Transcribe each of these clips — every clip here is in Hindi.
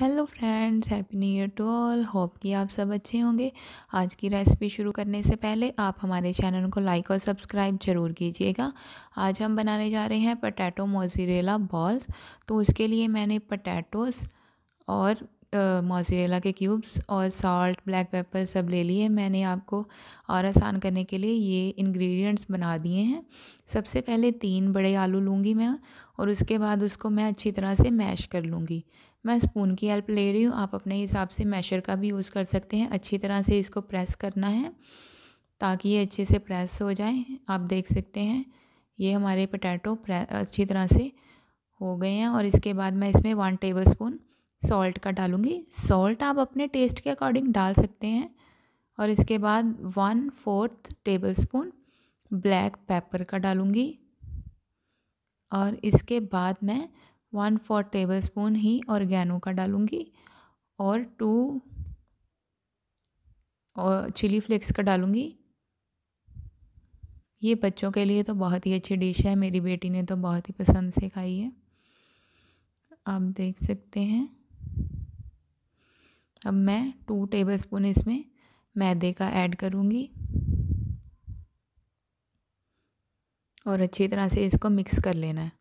hello friends happy new year to all hope कि आप सब अच्छे होंगे आज की रेसिपी शुरू करने से पहले आप हमारे चैनल को लाइक और सब्सक्राइब जरूर कीजिएगा आज हम बनाने जा रहे हैं पटैटो मोजरेला बॉल्स तो उसके लिए मैंने पटैटोस और मोजरेला के क्यूब्स और सॉल्ट ब्लैक पेपर सब ले लिए मैंने आपको और आसान करने के लिए ये इन्ग्रीडियंट्स बना दिए हैं सबसे पहले तीन बड़े आलू लूँगी मैं और उसके बाद उसको मैं अच्छी तरह से मैश कर लूँगी मैं स्पून की हेल्प ले रही हूँ आप अपने हिसाब से मैशर का भी यूज़ कर सकते हैं अच्छी तरह से इसको प्रेस करना है ताकि ये अच्छे से प्रेस हो जाए आप देख सकते हैं ये हमारे पटैटो अच्छी तरह से हो गए हैं और इसके बाद मैं इसमें वन टेबल स्पून सॉल्ट का डालूँगी सॉल्ट आप अपने टेस्ट के अकॉर्डिंग डाल सकते हैं और इसके बाद one fourth tablespoon black pepper का डालूँगी और इसके बाद मैं वन फोर टेबल स्पून ही औरगैनो का डालूँगी और टू और चिली फ्लेक्स का डालूँगी ये बच्चों के लिए तो बहुत ही अच्छी डिश है मेरी बेटी ने तो बहुत ही पसंद से खाई है आप देख सकते हैं अब मैं टू टेबल स्पून इसमें मैदे का ऐड करूँगी और अच्छी तरह से इसको मिक्स कर लेना है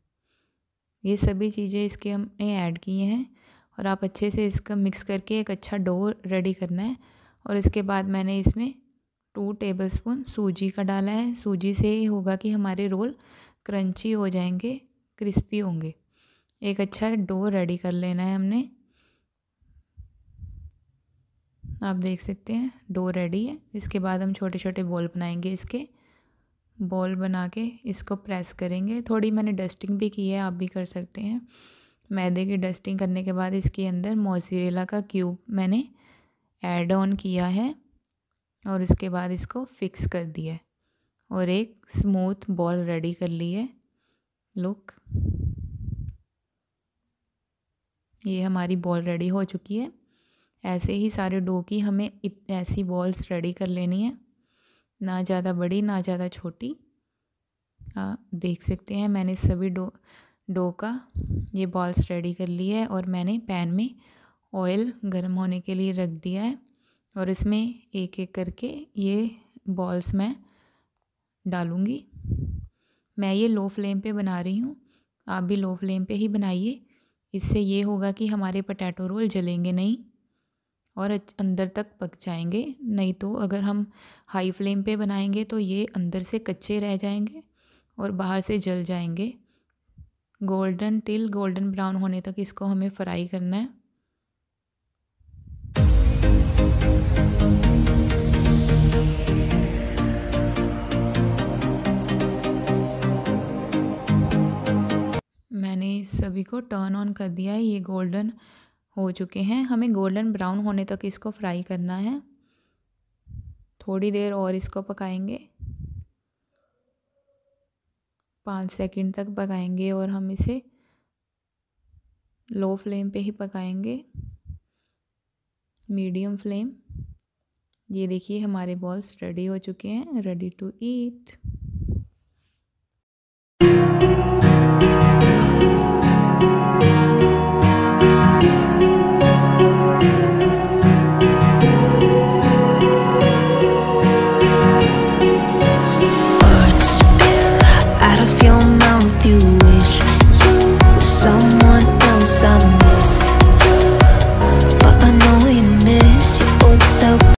ये सभी चीज़ें इसके हमने ऐड किए हैं और आप अच्छे से इसका मिक्स करके एक अच्छा डो रेडी करना है और इसके बाद मैंने इसमें टू टेबलस्पून सूजी का डाला है सूजी से ही होगा कि हमारे रोल क्रंची हो जाएंगे क्रिस्पी होंगे एक अच्छा डो रेडी कर लेना है हमने आप देख सकते हैं डो रेडी है इसके बाद हम छोटे छोटे बॉल बनाएंगे इसके बॉल बना के इसको प्रेस करेंगे थोड़ी मैंने डस्टिंग भी की है आप भी कर सकते हैं मैदे की डस्टिंग करने के बाद इसके अंदर मोजरेला का क्यूब मैंने ऐड ऑन किया है और उसके बाद इसको फिक्स कर दिया है और एक स्मूथ बॉल रेडी कर ली है लुक ये हमारी बॉल रेडी हो चुकी है ऐसे ही सारे डो की हमें ऐसी बॉल्स रेडी कर लेनी है ना ज़्यादा बड़ी ना ज़्यादा छोटी आ, देख सकते हैं मैंने सभी डो डो का ये बॉल्स रेडी कर ली है और मैंने पैन में ऑयल गर्म होने के लिए रख दिया है और इसमें एक एक करके ये बॉल्स मैं डालूँगी मैं ये लो फ्लेम पे बना रही हूँ आप भी लो फ्लेम पे ही बनाइए इससे ये होगा कि हमारे पटैटो रोल जलेंगे नहीं और अंदर तक पक जाएंगे नहीं तो अगर हम हाई फ्लेम पे बनाएंगे तो ये अंदर से कच्चे रह जाएंगे और बाहर से जल जाएंगे गोल्डन टिल गोल्डन ब्राउन होने तक इसको हमें फ्राई करना है मैंने सभी को टर्न ऑन कर दिया है ये गोल्डन हो चुके हैं हमें गोल्डन ब्राउन होने तक इसको फ्राई करना है थोड़ी देर और इसको पकाएंगे पाँच सेकंड तक पकाएंगे और हम इसे लो फ्लेम पे ही पकाएंगे मीडियम फ्लेम ये देखिए हमारे बॉल्स रेडी हो चुके हैं रेडी टू ईट